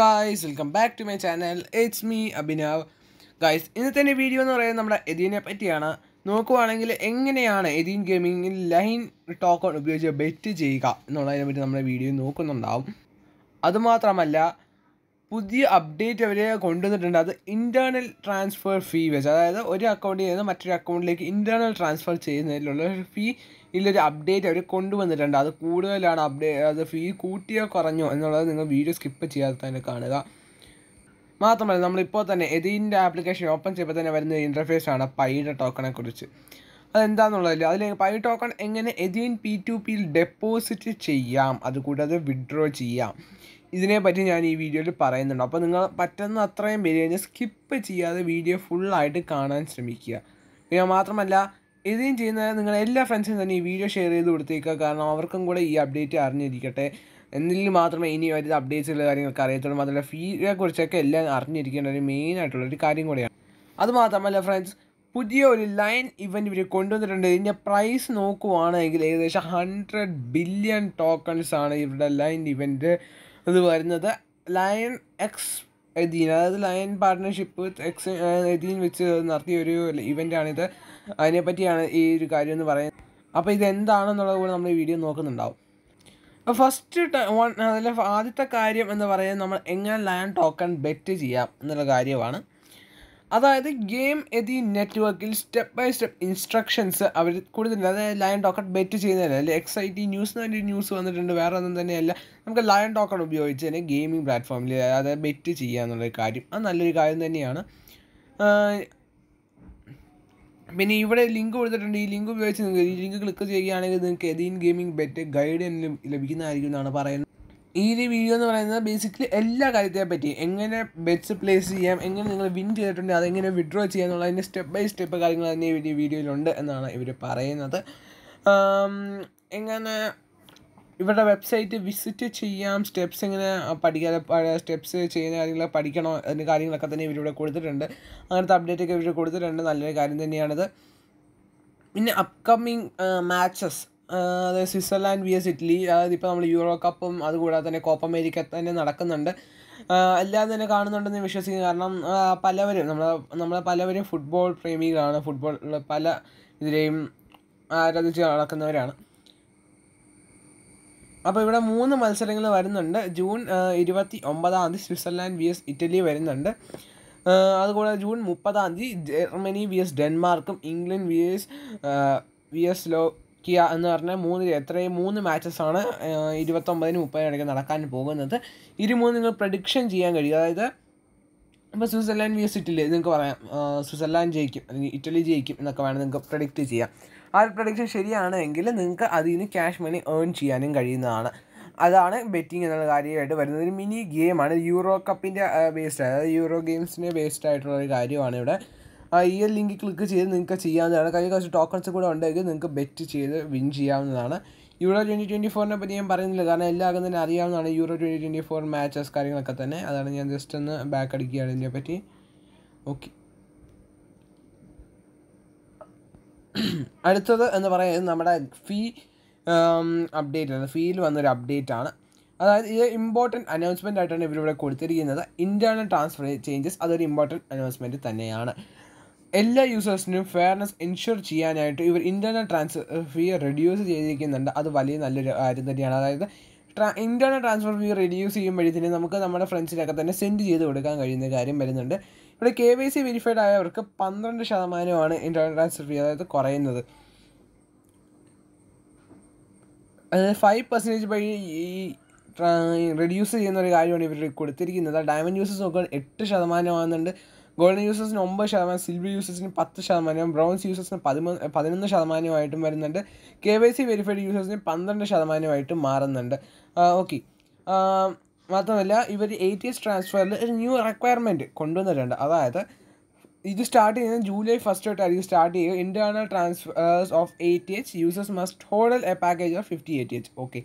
guys welcome back to my channel it's me Abhinav guys ഇന്നത്തെ എൻ്റെ video എന്ന് പറയുന്നത് നമ്മുടെ എദീനെ പറ്റിയാണ് നോക്കുവാണെങ്കിൽ എങ്ങനെയാണ് എദീൻ ഗെയിമിങ്ങിൽ ലൈൻ ടോക്കൺ ഉപയോഗിച്ച് ബെറ്റ് ചെയ്യുക എന്നുള്ളതിനെ പറ്റി നമ്മുടെ വീഡിയോ നോക്കുന്നുണ്ടാവും അതുമാത്രമല്ല പുതിയ അപ്ഡേറ്റ് അവർ കൊണ്ടുവന്നിട്ടുണ്ട് അത് ഇൻറ്റേർണൽ ട്രാൻസ്ഫർ ഫീ വെച്ച് അതായത് ഒരു അക്കൗണ്ടിൽ നിന്ന് മറ്റൊരു അക്കൗണ്ടിലേക്ക് ഇൻറ്റേർണൽ ട്രാൻസ്ഫർ ചെയ്യുന്നതിലുള്ള ഒരു ഫീ ഇല്ലൊരു അപ്ഡേറ്റ് അവർ കൊണ്ടുവന്നിട്ടുണ്ട് അത് കൂടുതലാണ് അപ്ഡേറ്റ് അത് ഫീ കൂട്ടിയോ കുറഞ്ഞോ എന്നുള്ളത് നിങ്ങൾ വീഡിയോ സ്കിപ്പ് ചെയ്യാതെ തന്നെ കാണുക മാത്രമല്ല നമ്മളിപ്പോൾ തന്നെ എതിൻ്റെ ആപ്ലിക്കേഷൻ ഓപ്പൺ ചെയ്യുമ്പോൾ തന്നെ വരുന്ന ഇൻ്റർഫേസ് ആണ് പൈയുടെ ടോക്കണെ കുറിച്ച് അതെന്താണെന്നുള്ളതില്ല അതിൽ പൈ ടോക്കൺ എങ്ങനെ എതിൻ പി ടു പിയിൽ ഡെപ്പോസിറ്റ് ചെയ്യാം അതുകൂടാതെ വിഡ്രോ ചെയ്യാം ഇതിനെപ്പറ്റി ഞാൻ ഈ വീഡിയോയിൽ പറയുന്നുണ്ട് അപ്പോൾ നിങ്ങൾ പറ്റുന്ന അത്രയും വരിക കഴിഞ്ഞാൽ സ്കിപ്പ് ചെയ്യാതെ വീഡിയോ ഫുള്ളായിട്ട് കാണാൻ ശ്രമിക്കുക പിന്നെ മാത്രമല്ല ഇതേം ചെയ്യുന്ന നിങ്ങൾ എല്ലാ ഫ്രണ്ട്സിനും തന്നെ ഈ വീഡിയോ ഷെയർ ചെയ്ത് കൊടുത്തേക്കുക കാരണം അവർക്കും കൂടെ ഈ അപ്ഡേറ്റ് അറിഞ്ഞിരിക്കട്ടെ എന്നിൽ മാത്രമേ ഇനി വരുന്ന അപ്ഡേറ്റ്സുള്ള കാര്യങ്ങൾക്ക് അറിയത്തുള്ളൂ മാത്രമല്ല ഫീയെ കുറിച്ചൊക്കെ എല്ലാം അറിഞ്ഞിരിക്കേണ്ട ഒരു മെയിൻ ആയിട്ടുള്ളൊരു കാര്യം കൂടെയാണ് അതുമാത്രമല്ല ഫ്രണ്ട്സ് പുതിയ ഒരു ലൈൻ ഇവൻ്റ് ഇവർ കൊണ്ടുവന്നിട്ടുണ്ട് ഇതിൻ്റെ പ്രൈസ് നോക്കുവാണെങ്കിൽ ഏകദേശം ഹൺഡ്രഡ് ബില്യൺ ടോക്കൺസ് ആണ് ഇവരുടെ ലൈൻ ഇവൻറ്റ് അത് വരുന്നത് ലയൺ എക്സ് എദീൻ അതായത് Lion partnership with X Athene വെച്ച് നടത്തിയ ഒരു ഇവൻ്റാണിത് അതിനെപ്പറ്റിയാണ് ഈ ഒരു കാര്യം എന്ന് പറയുന്നത് അപ്പോൾ ഇത് എന്താണെന്നുള്ളത് കൂടെ നമ്മൾ ഈ വീഡിയോ നോക്കുന്നുണ്ടാവും അപ്പോൾ ഫസ്റ്റ് വൺ അതിൽ ആദ്യത്തെ കാര്യം എന്ന് പറയുന്നത് നമ്മൾ എങ്ങനെ ലാൻഡ് ടോക്കൺ ബെറ്റ് ചെയ്യാം എന്നുള്ള കാര്യമാണ് അതായത് ഗെയിം എതി നെറ്റ്വർക്കിൽ സ്റ്റെപ്പ് ബൈ സ്റ്റെപ്പ് ഇൻസ്ട്രക്ഷൻസ് അവർ കൂടുതൽ അതായത് ലയൺ ടോക്കറ്റ് ബെറ്റ് ചെയ്യുന്നതല്ല അല്ലെങ്കിൽ എക്സൈറ്റി ന്യൂസ് എന്ന് പറഞ്ഞൊരു ന്യൂസ് വന്നിട്ടുണ്ട് വേറെ ഒന്നും തന്നെയല്ല നമുക്ക് ലയൺ ടോക്കൺ ഉപയോഗിച്ച് തന്നെ ഗെയിമിംഗ് പ്ലാറ്റ്ഫോമിൽ അതായത് ബെറ്റ് ചെയ്യുക എന്നുള്ള കാര്യം അത് നല്ലൊരു കാര്യം തന്നെയാണ് പിന്നെ ഇവിടെ ലിങ്ക് കൊടുത്തിട്ടുണ്ട് ഈ ലിങ്ക് ഉപയോഗിച്ച് നിങ്ങൾക്ക് ഈ ലിങ്ക് ക്ലിക്ക് ചെയ്യുകയാണെങ്കിൽ നിങ്ങൾക്ക് എതീൻ ഗെയിമിംഗ് ബെറ്റ് ഗൈഡ് ലഭിക്കുന്നതായിരിക്കും എന്നാണ് പറയുന്നത് ഈ ഒരു വീഡിയോ എന്ന് പറയുന്നത് ബേസിക്കലി എല്ലാ കാര്യത്തെ പറ്റി എങ്ങനെ ബെറ്റ്സ് പ്ലേസ് ചെയ്യാം എങ്ങനെ നിങ്ങൾ വിൻ ചെയ്തിട്ടുണ്ട് അതെങ്ങനെ വിഡ്രോ ചെയ്യാം എന്നുള്ളതിൻ്റെ സ്റ്റെപ്പ് ബൈ സ്റ്റെപ്പ് കാര്യങ്ങൾ തന്നെ ഈ വീഡിയോയിലുണ്ട് എന്നാണ് ഇവർ പറയുന്നത് എങ്ങനെ ഇവരുടെ വെബ്സൈറ്റ് വിസിറ്റ് ചെയ്യാം സ്റ്റെപ്സ് എങ്ങനെ പഠിക്കാതെ സ്റ്റെപ്സ് ചെയ്യുന്ന കാര്യങ്ങൾ പഠിക്കണോ അതിൻ്റെ കാര്യങ്ങളൊക്കെ തന്നെ ഇവരിവിടെ കൊടുത്തിട്ടുണ്ട് അങ്ങനത്തെ അപ്ഡേറ്റൊക്കെ ഇവർ കൊടുത്തിട്ടുണ്ട് നല്ലൊരു കാര്യം തന്നെയാണിത് പിന്നെ അപ്കമ്മിങ് മാച്ചസ് അതായത് സ്വിറ്റ്സർലാൻഡ് വി എസ് ഇറ്റലി അതായത് ഇപ്പോൾ നമ്മൾ യൂറോ കപ്പും അതുകൂടാതെ തന്നെ കോപ്പ അമേരിക്ക തന്നെ നടക്കുന്നുണ്ട് എല്ലാം തന്നെ കാണുന്നുണ്ടെന്ന് വിശ്വസിക്കും കാരണം പലവരും നമ്മൾ നമ്മൾ പലവരും ഫുട്ബോൾ പ്രേമികളാണ് ഫുട്ബോൾ പല ഇതിലെയും ആരാധിച്ച് നടക്കുന്നവരാണ് അപ്പോൾ ഇവിടെ മൂന്ന് മത്സരങ്ങൾ വരുന്നുണ്ട് ജൂൺ ഇരുപത്തി ഒമ്പതാം തീയതി സ്വിറ്റ്സർലാൻഡ് വി എസ് ഇറ്റലി വരുന്നുണ്ട് അതുകൂടാതെ ജൂൺ മുപ്പതാം തീയതി ജർമ്മനി വി എസ് ഡെൻമാർക്കും England V S V S Slovakia എന്ന് പറഞ്ഞാൽ മൂന്ന് എത്രയും മൂന്ന് മാച്ചസാണ് ഇരുപത്തൊമ്പതിന് മുപ്പതിന് ഇടയ്ക്ക് നടക്കാൻ പോകുന്നത് ഇരുമൂന്ന് നിങ്ങൾ പ്രഡിക്ഷൻ ചെയ്യാൻ കഴിയും അതായത് ഇപ്പോൾ സ്വിറ്റ്സർലാൻഡ് വിസ് ഇറ്റലി നിങ്ങൾക്ക് പറയാം സ്വിറ്റ്സർലാൻഡ് ജയിക്കും അല്ലെങ്കിൽ ഇറ്റലി ജയിക്കും എന്നൊക്കെ വേണം നിങ്ങൾക്ക് പ്രഡിക്റ്റ് ചെയ്യാം ആ ഒരു പ്രഡിക്ഷൻ ശരിയാണെങ്കിൽ നിങ്ങൾക്ക് അതിൽ നിന്ന് ക്യാഷ് മണി ഏൺ ചെയ്യാനും കഴിയുന്നതാണ് അതാണ് ബെറ്റിംഗ് എന്നുള്ള കാര്യമായിട്ട് വരുന്നത് ഒരു മിനി ഗെയിമാണ് യൂറോ കപ്പിൻ്റെ ബേസ്ഡ് അതായത് യൂറോ ഗെയിംസിൻ്റെ ബേസ്ഡ് ആയിട്ടുള്ള ഒരു കാര്യമാണ് ഇവിടെ ഇ എൽ ലിങ്കിൽ ക്ലിക്ക് ചെയ്ത് നിങ്ങൾക്ക് ചെയ്യാവുന്നതാണ് കഴിഞ്ഞ കുറച്ച് ടോക്കൺസ് കൂടെ ഉണ്ടെങ്കിൽ നിങ്ങൾക്ക് ബെറ്റ് ചെയ്ത് വിൻ ചെയ്യാവുന്നതാണ് യൂറോ ട്വൻറ്റി ട്വൻറ്റി ഫോറിനെ പറ്റി ഞാൻ പറയുന്നില്ല കാരണം എല്ലാവർക്കും തന്നെ അറിയാവുന്നതാണ് Euro twenty twenty four matches കാര്യങ്ങളൊക്കെ തന്നെ അതാണ് ഞാൻ ജസ്റ്റ് ഒന്ന് ബാക്ക് അടിക്കുകയാണ് ഇതിനെ പറ്റി ഓക്കെ അടുത്തത് എന്ന് പറയുന്നത് നമ്മുടെ ഫീ അപ്ഡേറ്റ് ആണ് ഫീൽ വന്നൊരു അപ്ഡേറ്റ് ആണ് അതായത് ഇത് ഇമ്പോർട്ടൻറ്റ് അനൗൺസ്മെൻ്റ് ആയിട്ടാണ് ഇവരിവിടെ കൊടുത്തിരിക്കുന്നത് ഇൻറ്റേണൽ ട്രാൻസ്ഫർ ചേഞ്ചസ് അതൊരു ഇമ്പോർട്ടൻറ്റ് അനൗൺസ്മെൻറ്റ് തന്നെയാണ് എല്ലാ യൂസേഴ്സിനും ഫെയർനെസ് ഇൻഷുർ ചെയ്യാനായിട്ട് ഇവർ ഇൻ്റർനെറ്റ് ട്രാൻസ്ഫർ ഫീ റെഡ്യൂസ് ചെയ്തിരിക്കുന്നുണ്ട് അത് വലിയ നല്ലൊരു കാര്യം തന്നെയാണ് അതായത് ട്രാ ഇൻ്റർനെറ്റ് ട്രാൻസ്ഫർ ഫീ റെഡ്യൂസ് ചെയ്യും നമുക്ക് നമ്മുടെ ഫ്രണ്ട്സിനൊക്കെ തന്നെ സെൻഡ് ചെയ്ത് കൊടുക്കാൻ കഴിയുന്ന കാര്യം വരുന്നുണ്ട് ഇവിടെ കെ വൈ സി വെരിഫൈഡ് ആയവർക്ക് പന്ത്രണ്ട് ശതമാനമാണ് ഇൻ്റർനെറ്റ് ട്രാൻസ്ഫർ ഫീ അതായത് കുറയുന്നത് അതായത് ഫൈവ് പെർസെൻറ്റേജ് വഴി ഈ റെഡ്യൂസ് ചെയ്യുന്ന ഒരു കാര്യമാണ് ഇവർ കൊടുത്തിരിക്കുന്നത് ഡയമണ്ട് യൂസസ് നോക്കുകയാണെങ്കിൽ എട്ട് ശതമാനമാകുന്നുണ്ട് ഗോൾഡൻ യൂസേഴ്സിന് ഒമ്പത് ശതമാനം സിൽവർ യൂസേഴ്സിന് പത്ത് ശതമാനവും ബ്രൗൺസ് യൂസേഴ്സിന് പതിമൂന്ന് പതിനൊന്ന് ശതമാനമായിട്ടും വരുന്നുണ്ട് കെ വൈ സി വെരിഫൈഡ് യൂസേഴ്സിന് പന്ത്രണ്ട് ശതമാനമായിട്ടും മാറുന്നുണ്ട് ഓക്കെ മാത്രമല്ല ഇവർ എ ടി എസ് ട്രാൻസ്ഫറിൽ ഒരു ന്യൂ റിക്വയർമെൻറ്റ് കൊണ്ടുവന്നിട്ടുണ്ട് അതായത് ഇത് സ്റ്റാർട്ട് ചെയ്യുന്നത് ജൂലൈ ഫസ്റ്റ് തൊട്ടായിരിക്കും സ്റ്റാർട്ട് ചെയ്യുക internal transfers of A T H users must hold a package of fifty A T H okay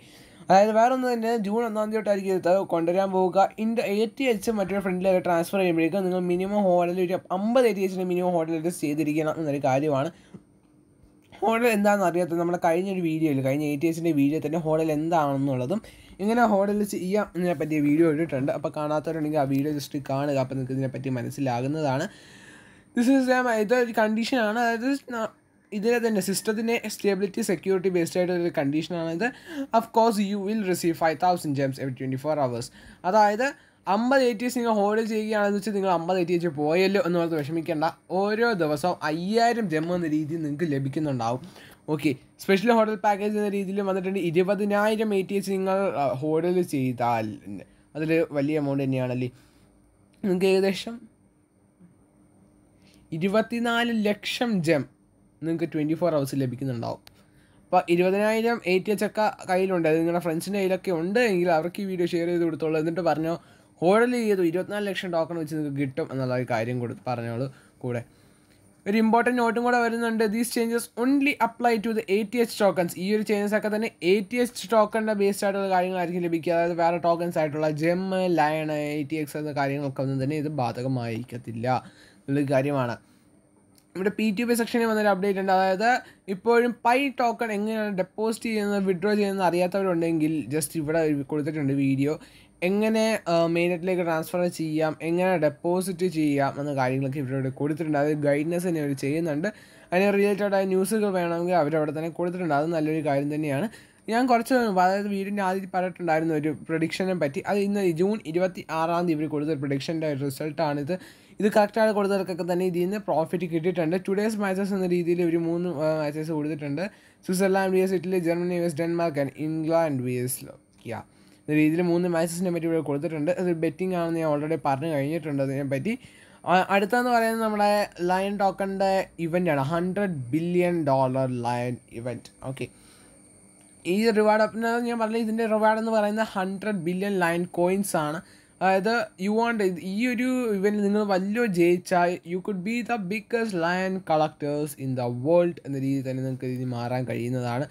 അതായത് വേറെ ഒന്ന് തന്നെ ജൂൺ ഒന്നാം തീയതി തൊട്ടായിരിക്കും ഇത് കൊണ്ടുവരാൻ പോവുക ഇൻ്റെ ടി എച്ച് മറ്റൊരു ഫ്രണ്ടിലേക്ക് ട്രാൻസ്ഫർ ചെയ്യുമ്പോഴേക്കും നിങ്ങൾ മിനിമം ഹോട്ടലിൽ ഒരു അമ്പത് ടി എച്ചിൻ്റെ മിനിമം ഹോട്ടലിൽ അഡ്ജസ്റ്റ് ചെയ്തിരിക്കണം എന്നൊരു കാര്യമാണ് ഹോട്ടൽ എന്താണെന്ന് അറിയാത്ത നമ്മുടെ കഴിഞ്ഞൊരു വീഡിയോയിൽ കഴിഞ്ഞ ടി എച്ചിൻ്റെ വീഡിയോ തന്നെ ഹോട്ടൽ എന്താണെന്നുള്ളതും ഇങ്ങനെ ഹോട്ടലിൽ ചെയ്യാം ഇതിനെ പറ്റിയ വീഡിയോ ഇട്ടിട്ടുണ്ട് അപ്പോൾ കാണാത്തവരുണ്ടെങ്കിൽ ആ വീഡിയോ ജസ്റ്റ് കാണുക അപ്പോൾ നിങ്ങൾക്ക് ഇതിനെപ്പറ്റി മനസ്സിലാകുന്നതാണ് ദിസ് ഇസ് ഇതൊരു കണ്ടീഷനാണ് അതായത് ഇതിനെ തന്നെ സിസ്റ്റത്തിൻ്റെ സ്റ്റേബിലിറ്റി സെക്യൂരിറ്റി ബേസ്ഡ് ആയിട്ടൊരു കണ്ടീഷനാണ് ഇത് of course you will receive five thousand gems every twenty four hours അതായത് അമ്പത് എ ടി എസ് നിങ്ങൾ ഹോൾഡ് ചെയ്യുകയാണെന്ന് വെച്ചാൽ നിങ്ങൾ അമ്പത് എ ടി എച്ച് പോയല്ലോ എന്ന് പറഞ്ഞ് വിഷമിക്കേണ്ട ഓരോ ദിവസവും അയ്യായിരം ജെം എന്ന രീതിയിൽ നിങ്ങൾക്ക് ലഭിക്കുന്നുണ്ടാവും ഓക്കെ സ്പെഷ്യൽ ഹോട്ടൽ പാക്കേജ് എന്ന രീതിയിൽ വന്നിട്ടുണ്ട് ഇരുപതിനായിരം എ ടി എച്ച് നിങ്ങൾ ഹോൾഡിൽ ചെയ്താൽ അതിൽ വലിയ എമൗണ്ട് തന്നെയാണല്ലേ നിങ്ങൾക്ക് ഏകദേശം ഇരുപത്തിനാല് ലക്ഷം ജെം നിങ്ങൾക്ക് ട്വൻറ്റി ഫോർ അവേഴ്സ് ലഭിക്കുന്നുണ്ടാവും അപ്പോൾ ഇരുപതിനായിരം എ ടി എച്ച് ഒക്കെ കയ്യിലുണ്ട് അത് നിങ്ങളുടെ ഫ്രണ്ട്സിൻ്റെ കയ്യിലൊക്കെ ഉണ്ട് എങ്കിൽ അവർക്ക് ഈ വീഡിയോ ഷെയർ ചെയ്ത് കൊടുത്തോളൂ എന്നിട്ട് പറഞ്ഞോ ഹോൾഡ് ചെയ്തു ഇരുപത്തിനാല് ലക്ഷം ടോക്കൺ വെച്ച് നിങ്ങൾക്ക് കിട്ടും എന്നുള്ള ഒരു കാര്യം കൊടുത്ത് പറഞ്ഞോളൂ കൂടെ ഒരു ഇമ്പോർട്ടൻ്റ് നോട്ടും കൂടെ വരുന്നുണ്ട് these changes only apply to the A T H tokens ഈ ഒരു ചേഞ്ചസ് ഒക്കെ തന്നെ എ ടി എച്ച് ടോക്കണിൻ്റെ ബേസ്ഡ് ആയിട്ടുള്ള കാര്യങ്ങളായിരിക്കും ലഭിക്കുക അതായത് വേറെ ടോക്കൺസ് ആയിട്ടുള്ള gem Lion A T X എന്ന ഒന്നും തന്നെ ഇത് ബാധകമായിരിക്കത്തില്ല എന്നുള്ളൊരു കാര്യമാണ് ഇവിടെ പി ടി പി സെക്ഷനിൽ വന്നൊരു അപ്ഡേറ്റ് ഉണ്ട് അതായത് ഇപ്പോഴും പൈ ടോക്കൺ എങ്ങനെയാണ് ഡെപ്പോസിറ്റ് ചെയ്യുന്നത് വിഡ്രോ ചെയ്യുന്നത് അറിയാത്തവരുണ്ടെങ്കിൽ ജസ്റ്റ് ഇവിടെ കൊടുത്തിട്ടുണ്ട് വീഡിയോ എങ്ങനെ മെയിനറ്റിലേക്ക് ട്രാൻസ്ഫർ ചെയ്യാം എങ്ങനെ ഡെപ്പോസിറ്റ് ചെയ്യാം എന്ന കാര്യങ്ങളൊക്കെ ഇവിടെ കൊടുത്തിട്ടുണ്ട് അത് ഗൈഡൻസ് തന്നെ അവർ ചെയ്യുന്നുണ്ട് അതിന് റിലേറ്റഡ് ആയ ന്യൂസുകൾ വേണമെങ്കിൽ അവരവിടെ തന്നെ കൊടുത്തിട്ടുണ്ട് അത് നല്ലൊരു കാര്യം തന്നെയാണ് ഞാൻ കുറച്ച് അതായത് വീടിൻ്റെ ആദ്യം പറഞ്ഞിട്ടുണ്ടായിരുന്ന ഒരു പ്രൊഡിക്ഷനെ പറ്റി അത് ഇന്ന് ജൂൺ ഇരുപത്തി ആറാം തീയതി ഇവർ കൊടുത്ത പ്രൊഡിക്ഷൻ്റെ റിസൾട്ടാണിത് ഇത് കറക്റ്റായിട്ട് കൊടുത്തവർക്കൊക്കെ തന്നെ ഇതിൽ നിന്ന് പ്രോഫിറ്റ് കിട്ടിയിട്ടുണ്ട് ടുഡേസ് മാച്ചസ് എന്ന രീതിയിൽ ഇവർ മൂന്ന് മാച്ചസ് കൊടുത്തിട്ടുണ്ട് Switzerland V S Italy Germany V S Denmark and England V S യാ എന്ന രീതിയിൽ മൂന്ന് മാച്ചസിനെ പറ്റി ഇവിടെ കൊടുത്തിട്ടുണ്ട് അത് ബെറ്റിംഗ് ആണെന്ന് ഞാൻ ഓൾറെഡി പറഞ്ഞു കഴിഞ്ഞിട്ടുണ്ട് അതിനെപ്പറ്റി അടുത്തെന്ന് പറയുന്നത് നമ്മുടെ ലയൺ ടോക്കൻ്റെ ഇവൻ്റാണ് hundred billion dollar Lion event okay ഈ റിവാർഡ് ഞാൻ പറഞ്ഞ ഇതിൻ്റെ റിവാർഡ് എന്ന് പറയുന്നത് ഹൺഡ്രഡ് ബില്യൺ ലൈൻ കോയിൻസ് ആണ് അതായത് യു വാണ്ട് ഈ ഒരു ഇവൻറ്റ് നിങ്ങൾ വലിയ ജയിച്ചാൽ you could be the biggest Lion collectors in the world എന്ന രീതിയിൽ തന്നെ നിങ്ങൾക്ക് ഇതിന് മാറാൻ കഴിയുന്നതാണ്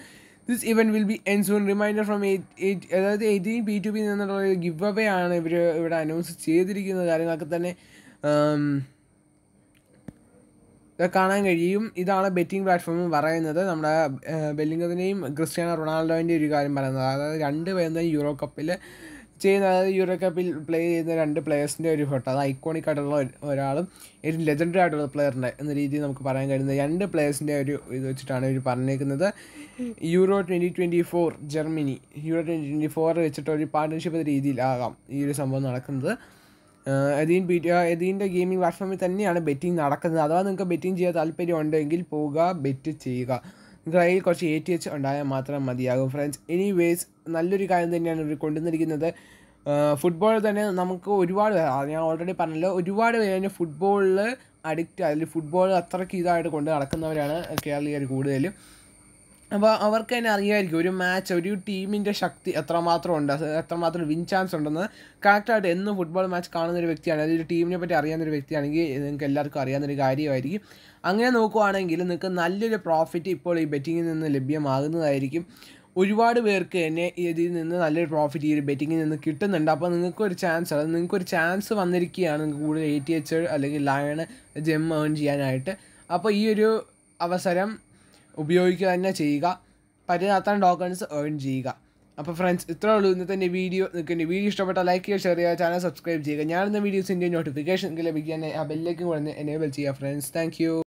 this event will be in soon reminder from eight അതായത് എയ്റ്റീൻ പി ടു ബി എന്നുള്ള ഒരു ഗിവ് അവേ ആണ് ഇവർ ഇവിടെ അനൗൺസ് ചെയ്തിരിക്കുന്ന കാര്യങ്ങളൊക്കെ തന്നെ കാണാൻ കഴിയും ഇതാണ് ബെറ്റിംഗ് പ്ലാറ്റ്ഫോം പറയുന്നത് നമ്മുടെ ബെല്ലിംഗത്തിൻ്റെയും ക്രിസ്ത്യാനോ റൊണാൾഡോൻ്റെയും ഒരു കാര്യം പറയുന്നത് അതായത് രണ്ട് പേരും യൂറോ കപ്പിൽ ചെയ്യുന്ന അതായത് യൂറോ കപ്പിൽ പ്ലേ ചെയ്യുന്ന രണ്ട് പ്ലേയേഴ്സിൻ്റെ ഒരു ഫോട്ടോ അത് ഐക്കോണിക് ആയിട്ടുള്ള ഒരാളും ഒരു ലെജൻഡറി ആയിട്ടുള്ള പ്ലെയറിൻ്റെ എന്ന രീതിയിൽ നമുക്ക് പറയാൻ കഴിയുന്നത് രണ്ട് പ്ലേയേഴ്സിൻ്റെ ഒരു ഇത് വെച്ചിട്ടാണ് ഇവർ പറഞ്ഞേക്കുന്നത് Euro twenty twenty four Germany Euro twenty twenty four വെച്ചിട്ട് ഒരു പാർട്ട്ണർഷിപ്പ് രീതിയിലാകാം ഈ ഒരു സംഭവം നടക്കുന്നത് എതീൻ ബി എതീൻ്റെ ഗെയിമിംഗ് പ്ലാറ്റ്ഫോമിൽ തന്നെയാണ് ബെറ്റിംഗ് നടക്കുന്നത് അഥവാ നിങ്ങൾക്ക് ബെറ്റിംഗ് ചെയ്യാൻ താല്പര്യം ഉണ്ടെങ്കിൽ പോകുക ബെറ്റ് ചെയ്യുക കയ്യിൽ കുറച്ച് എ ടി എച്ച് ഉണ്ടായാൽ മാത്രം മതിയാകും ഫ്രണ്ട്സ് എനിവേസ് നല്ലൊരു കാര്യം തന്നെയാണ് ഇവർ കൊണ്ടുവന്നിരിക്കുന്നത് ഫുട്ബോൾ തന്നെ നമുക്ക് ഒരുപാട് ഞാൻ ഓൾറെഡി പറഞ്ഞല്ലോ ഒരുപാട് പേര് ഫുട്ബോളിൽ അഡിക്റ്റ് അല്ലെങ്കിൽ ഫുട്ബോൾ അത്രയ്ക്ക് ഇതായിട്ട് കൊണ്ട് നടക്കുന്നവരാണ് കേരളീയർ കൂടുതലും അപ്പോൾ അവർക്ക് തന്നെ അറിയാമായിരിക്കും ഒരു മാച്ച് ഒരു ടീമിൻ്റെ ശക്തി എത്രമാത്രം ഉണ്ട് എത്രമാത്രം വിൻ ചാൻസ് ഉണ്ടെന്ന് കറക്റ്റായിട്ട് എന്നും ഫുട്ബോൾ മാച്ച് കാണുന്ന ഒരു വ്യക്തിയാണ് അതായത് ഒരു ടീമിനെ പറ്റി അറിയാവുന്ന ഒരു വ്യക്തിയാണെങ്കിൽ നിങ്ങൾക്ക് എല്ലാവർക്കും അറിയാവുന്ന ഒരു കാര്യമായിരിക്കും അങ്ങനെ നോക്കുവാണെങ്കിൽ നിങ്ങൾക്ക് നല്ലൊരു പ്രോഫിറ്റ് ഇപ്പോൾ ഈ ബെറ്റിങ്ങിൽ നിന്ന് ലഭ്യമാകുന്നതായിരിക്കും ഒരുപാട് പേർക്ക് തന്നെ ഇതിൽ നിന്ന് നല്ലൊരു പ്രോഫിറ്റ് ഈ ഒരു ബെറ്റിങ്ങിൽ നിന്ന് കിട്ടുന്നുണ്ട് അപ്പോൾ നിങ്ങൾക്കൊരു ചാൻസ് നിങ്ങൾക്ക് ഒരു ചാൻസ് വന്നിരിക്കുകയാണ് നിങ്ങൾക്ക് കൂടുതൽ എ ടി എച്ച് അല്ലെങ്കിൽ ലയൺ ജെം ഏൺ ചെയ്യാനായിട്ട് അപ്പോൾ ഈ ഒരു അവസരം ഉപയോഗിക്കുക തന്നെ ചെയ്യുക പറ്റുന്ന അത്ര ടോക്കൺസ് ഏൺ ചെയ്യുക അപ്പോൾ ഫ്രണ്ട്സ് ഇത്രേ ഉള്ളൂ ഇന്നത്തെ എൻ്റെ വീഡിയോ നിങ്ങൾക്ക് എൻ്റെ വീഡിയോ ഇഷ്ടപ്പെട്ട ലൈക്ക് ചെയ്യുക ഷെയർ ചെയ്യുക ചാനൽ സബ്സ്ക്രൈബ് ചെയ്യുക ഞാനിന്ന് വീഡിയോസിൻ്റെ നോട്ടിഫിക്കേഷൻ ലഭിക്കാൻ ആ ബെല്ലിലേക്കും കൂടെ എനേബിൾ ചെയ്യുക ഫ്രണ്ട്സ് താങ്ക്